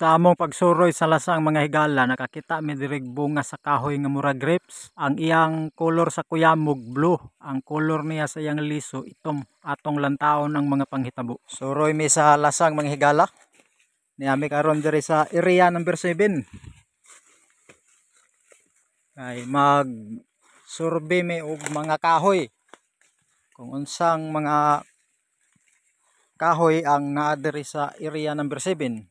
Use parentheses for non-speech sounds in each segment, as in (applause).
Sa among pagsuroy sa lasang mga higala, nakakita mi direg bunga sa kahoy nga mura grapes. Ang iyang kolor sa kuyamog blue, ang kolor niya sa iyang liso itom atong lantaon ang mga panghitabo. Suroy mi sa lasang mga higala. Niami karon diri sa area number 7. Ay mag survey mi og mga kahoy. Kung unsang mga kahoy ang naa diri sa area number 7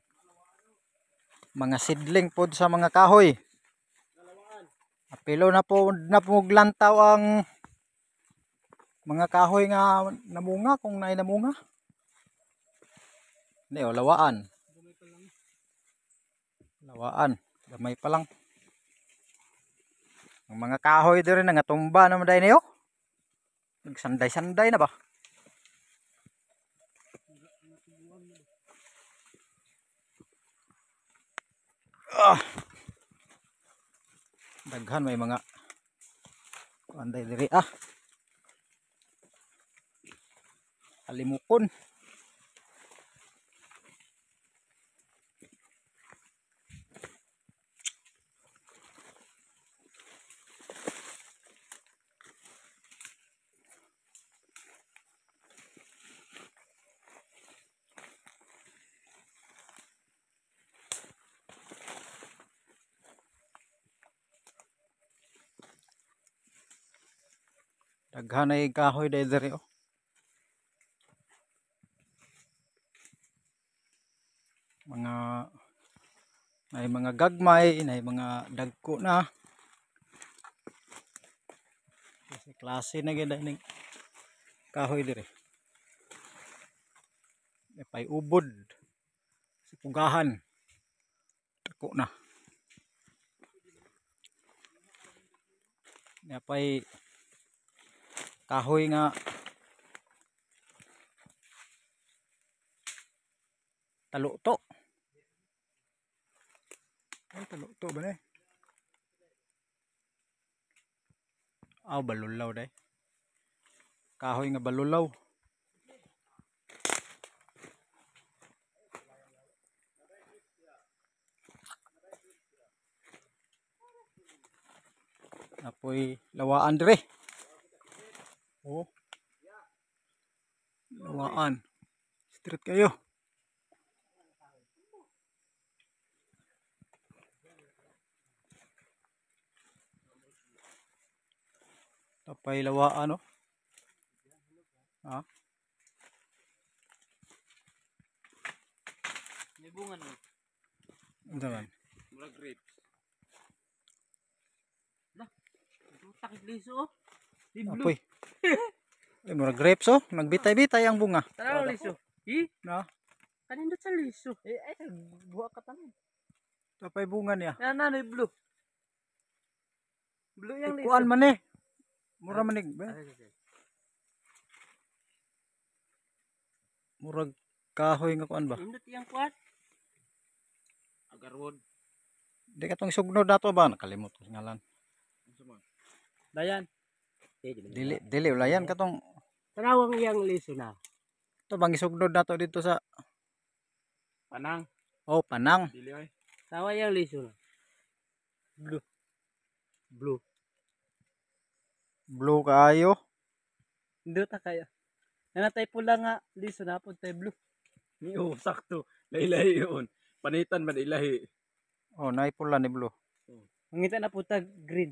mga seedling po sa mga kahoy apilo na po na pumuglantaw ang mga kahoy nga namunga kung naay namunga hindi o oh, lawaan lawaan gamay pa lang ang mga kahoy din nga tumba naman dahil niyo oh. nagsanday-sanday na ba ah daghan may mga kuanday diri ah alimukon daghanay kahoy dai diri oh mga may mga gagmay inay mga dagko na kasi klase na gid ning kahoy diri pay ubod si pugahan dagko na pay kahoy nga taluto ay taluto ba na eh? aw oh, balulaw day eh. kahoy nga balulaw apoy lawaan dire Oh. Lawaan. Straight kayo. Tapay lawaan, oh. Ha? May bungan ano mo. Ang daman. Mula grapes. Lah, ito takit liso, oh. Di blue. Apoy. Yung mga grapes oh, nagbitay-bitay ang bunga. Tara liso. Hi? No. Kanindo sa liso. Eh ay eh, buha ka tanan. Tapay bunga niya. Ah. Na na ni blue. Blue yang liso. Kuan man eh. Mura man ba? Mura kahoy nga kuan ba? Indot yang kuat. Agarwood. Di katong sugnod nato ba? Nakalimot ko ngalan. Dayan. Dili dili wala yan katong tanawang yang liso na. To bang isugnod nato dito sa Panang. Oh, Panang. Dili oi. Tawa yang liso na. Blue. Blue. Blue kayo. Indo ta kaya. Nanatay pula nga liso na pud tay blue. Ni oh sakto. Lailay yun. Panitan man ilahi. Oh, naipula ni blue. Oh. Ang na putag green.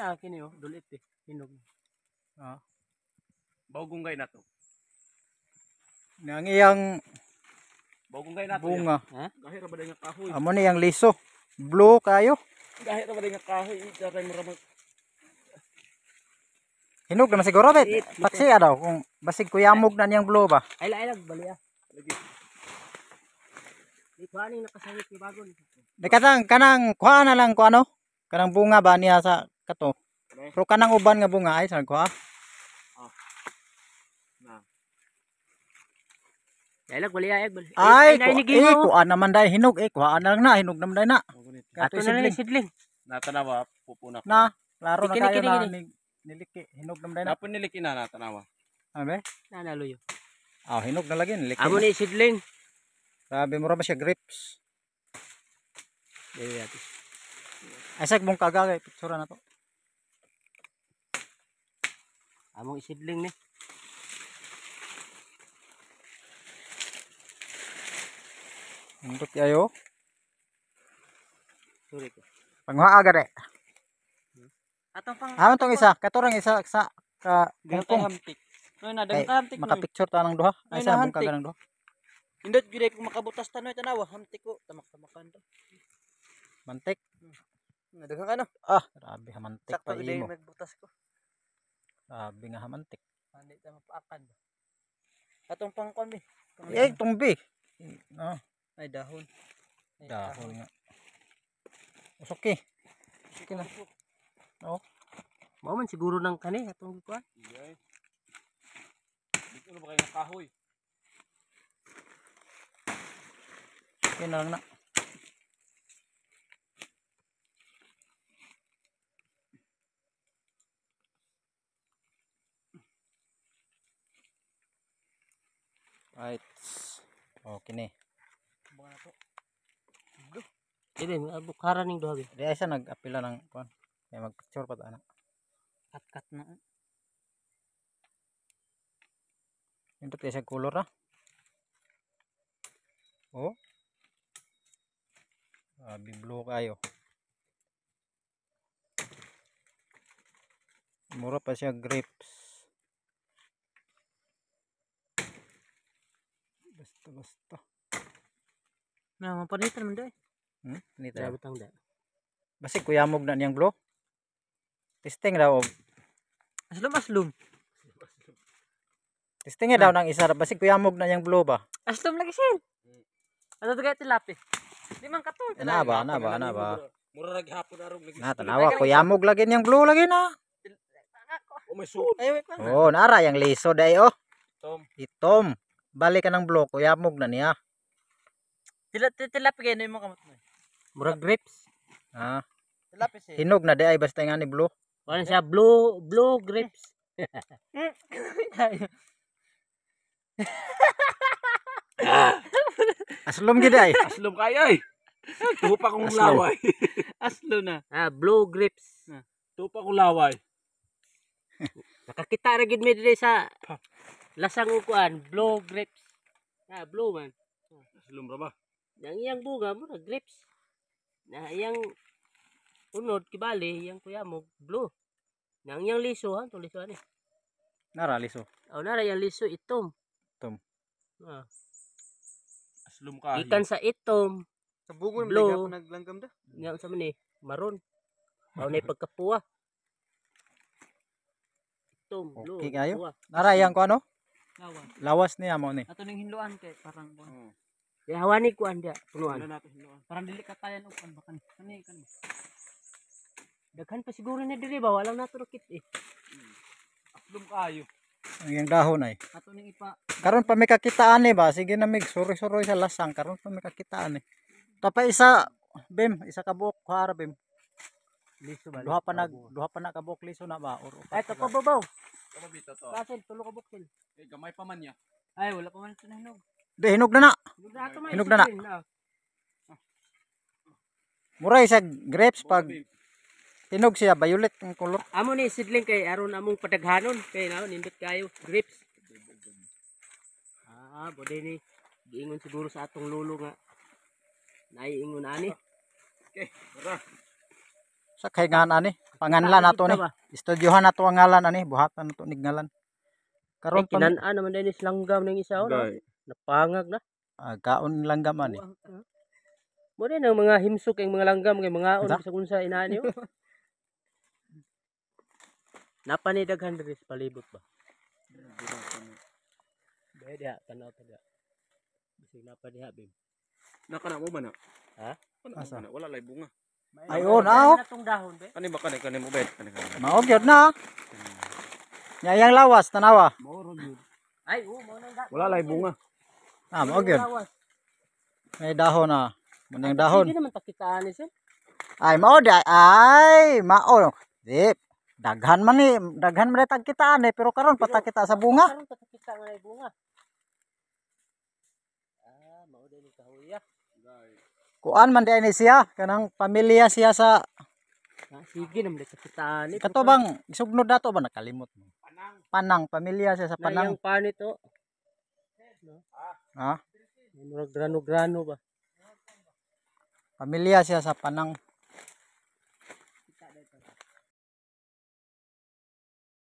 Ah, kini oh, dulit eh. Hinog. Ah. Baugunggay na to. Nang iyang baugunggay na to. Bunga. Ha? Gahira ba nga kahoy? Amo na yang liso. Blue kayo. Gahira ba nga kahoy, daray maramag. Hinog na siguro bet. Paksi daw kung basig kuyamog na niyang blue ba. Ay ay lag bali ah. Lagi. ni kuaning nakasayit ni bagon. Dekatang kanang kuha na lang kuano. Kanang bunga ba niya sa to. Ano? Pero kanang uban nga bunga ay sarko ha. Oh. Na. Dahil wala ay bal. Ay, ay ko ana man dai hinog eh ko ana lang na hinog naman dai na. Ato na ni sidling. Natanawa pupuna ko. Na, laro na kayo na niliki hinog naman dai na. Napon niliki na natanawa. Ano ba? Nanaluyo. Ah, hinog na lagi niliki. Amo ni sidling. Sabi mo ra ba siya grips? Dili ati. Asak mong kagagay picture na to. among isidling ni Untuk ayo. Suri ko. Pangwa agad eh. Atong pang Ah, tong isa, katurang isa sa ka gantong hampik. Noy na dagang hampik. Makapicture ta nang duha. Ay sa bungka ganang duha. Indot gyud ko makabutas tanoy tanawa hampik ko tamak tamakan to. Mantik. Hmm. Nadagang ano? Ah, grabe ha mantik Sakto pa imo. Sakto magbutas ko. Ah, bingaha mantik. Hindi ta mapakan. Atong pangkon eh, bi. Iya, eh, tumbi. Ah. Ay dahon. Ay, dahon nga. Usok eh. Usok na. Oh. Mao man siguro nang kani atong kuan. Iya. Dito na ba kayo kahoy? okay, na. Lang na. Right. Okay ni. Baka to. Go. Dili bukaran ning duha. Di ay sa nag-apila ng kon. Kay mag-picture pa ta ana. Kat kat na. Ito kaya sa color ah. Oh. Ah, biblo kayo. Mura pa siya grapes. basta. Nah, mapanitan man doy. Hmm, ni tayo. Butang da. Basi kuyamog na niyang bro. Testing daw. Aslum aslum. Testing daw nah. nang isa basi kuyamog na niyang bro ba. Aslum lagi sin. Ato tagay tilapi. Eh? Di man katul. Na ba, na ba, na ba. Mura lagi hapon arog lagi. Na tanawa kuyamog lagi niyang bro lagi na. Oh, may suod. Eh, oh, nara yang liso dai oh. Tom. Itom. Bali ka ng bloko, yamog na niya. Tila tilap kay mo kamot mo. Eh. Murag grapes. Ah. Tilap siya. Eh. Hinog na di ay basta nga ni blue. Wala siya blue blue grapes. (laughs) Aslom gid ay. Aslom kay ay. Tupa kong laway. (laughs) Aslo na. Ah, blue grapes. Ah. Tupa kong laway. Nakakita ra gid mi diri sa lasang ukuan blue grapes na blue man silum ra ba yang iyang bunga mo na grapes na iyang unod kibali iyang kuya mo blow nang iyang liso ha to liso ani nara liso oh nara yang liso itom itom ah silum ka ikan eh. sa itom sa bugon blow naglanggam da nya sa man ni maron mao na pagkapuwa itom blow okay kayo nara yang ko ano Lawas. Lawas niya mo ni. Ato ning hinluan kay parang buwan. Oh. Kaya hawa ni kuan dia punuan. Wala natin hinluan. Parang dili katayan og kan bakan. Kani kan. Daghan pa siguro na diri ba wala na turkit eh. Hmm. Aklom kaayo. Ang dahon ay. Ato ning ipa. Karon pa may kakitaan eh ba? Sige na mig suroy-suroy sa lasang karon pa may kakitaan eh. Tapay isa bim isa ka buok kuhara bim. Liso ba? Duha pa nag duha pa na ka buok liso na ba or. Ay, kapababaw. Kababita to. Basil, tulo ka bukil. Eh, gamay pa man niya. Ay, wala pa man ito na hinog. Hindi, hinog na na. Hinog na ito man. Hinog na na. Ah. Muray sa grapes pag hinog siya, violet ang color. Amo ni sidling kay aron among padaghanon. Kay na, nindot kayo, grapes. Ah, bode ni. Giingon siguro sa atong lolo nga. Naiingon ni. Okay, tara. sa kay nga ani panganlan nato ni istudyohan nato ang ngalan ani buhatan nato ni ngalan karon pa kinan an naman dinis langgam ning isa ona napangag na agaon langgam ani mo din ang mga himsok ang mga langgam kay mga on sa unsa inaan yo napani daghan diri palibot ba Beda tanaw taga. Bisig napani ha bim. Nakana mo ba na? Ha? wala lay bunga. Ayun, oh, aw. Kani ba kani kani mo bet kani kani. Mao gyud na. Nya yang lawas tanawa. Ay o oh, mo nang Wala lay bunga. Ah mao gyud. May dahon na. Ah. Munang dahon. Hindi naman takita ni eh, sir. Ay mao da ay mao. Dip. Daghan man ni, daghan man tag kitaan eh, pero karon patakita sa bunga. Karon patakita man bunga. kuan man din siya kanang pamilya siya sa ah, sige naman sa kitaan kato bang isugnod dato ba nakalimot mo panang pamilya siya sa panang nang pan ito ha murag grano grano ba pamilya siya sa panang